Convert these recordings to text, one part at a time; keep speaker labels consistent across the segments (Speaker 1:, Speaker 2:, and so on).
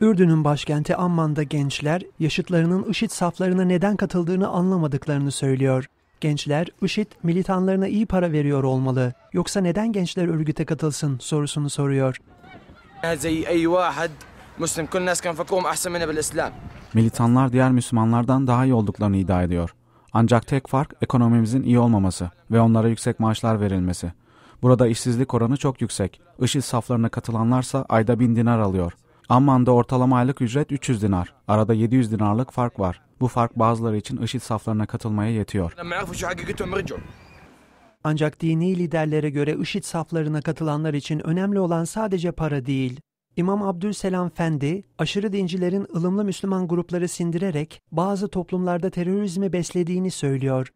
Speaker 1: Ürdün'ün başkenti Amman'da gençler yaşıtlarının IŞİD saflarına neden katıldığını anlamadıklarını söylüyor. Gençler IŞİD militanlarına iyi para veriyor olmalı. Yoksa neden gençler örgüte katılsın sorusunu soruyor. Militanlar diğer Müslümanlardan daha
Speaker 2: iyi olduklarını iddia ediyor. Ancak tek fark ekonomimizin iyi olmaması ve onlara yüksek maaşlar verilmesi. Burada işsizlik oranı çok yüksek. IŞİD saflarına katılanlarsa ayda bin dinar alıyor. Amman'da ortalama aylık ücret 300 dinar. Arada 700 dinarlık fark var. Bu fark
Speaker 1: bazıları için IŞİD saflarına katılmaya yetiyor. Ancak dini liderlere göre IŞİD saflarına katılanlar için önemli olan sadece para değil. İmam Abdülselam Fendi, aşırı dincilerin ılımlı Müslüman grupları sindirerek bazı toplumlarda terörizmi beslediğini söylüyor.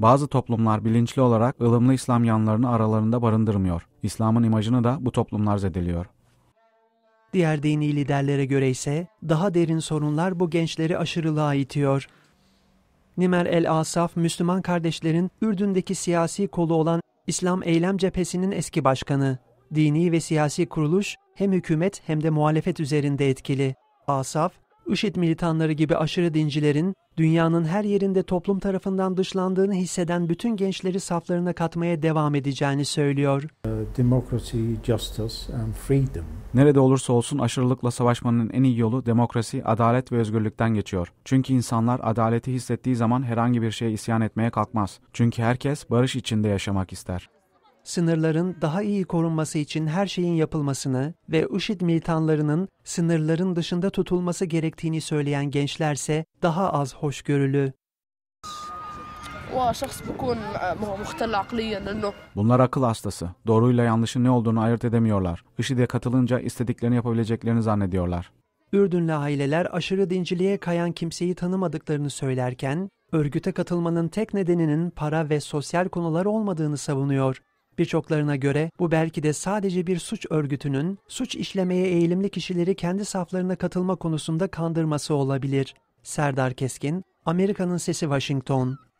Speaker 2: Bazı toplumlar bilinçli olarak ılımlı İslam yanlarını aralarında barındırmıyor. İslam'ın imajını da bu toplumlar zedeliyor.
Speaker 1: Diğer dini liderlere göre ise daha derin sorunlar bu gençleri aşırılığa itiyor. Nimer el-Asaf, Müslüman kardeşlerin Ürdün'deki siyasi kolu olan İslam Eylem Cephesi'nin eski başkanı. Dini ve siyasi kuruluş hem hükümet hem de muhalefet üzerinde etkili. Asaf, IŞİD militanları gibi aşırı dincilerin dünyanın her yerinde toplum tarafından dışlandığını hisseden bütün gençleri saflarına katmaya devam edeceğini söylüyor. Uh, Nerede olursa olsun aşırılıkla
Speaker 2: savaşmanın en iyi yolu demokrasi, adalet ve özgürlükten geçiyor. Çünkü insanlar adaleti hissettiği zaman herhangi bir şeye isyan etmeye kalkmaz. Çünkü herkes barış içinde yaşamak ister
Speaker 1: sınırların daha iyi korunması için her şeyin yapılmasını ve IŞİD militanlarının sınırların dışında tutulması gerektiğini söyleyen gençlerse daha az hoşgörülü. E, Bunlar
Speaker 2: akıl hastası. Doğruyla yanlışın ne olduğunu ayırt edemiyorlar. IŞİD'e katılınca istediklerini yapabileceklerini zannediyorlar.
Speaker 1: Ürdünlü aileler aşırı dinciliğe kayan kimseyi tanımadıklarını söylerken, örgüte katılmanın tek nedeninin para ve sosyal konular olmadığını savunuyor. Birçoklarına göre bu belki de sadece bir suç örgütünün suç işlemeye eğilimli kişileri kendi saflarına katılma konusunda kandırması olabilir. Serdar Keskin, Amerika'nın Sesi Washington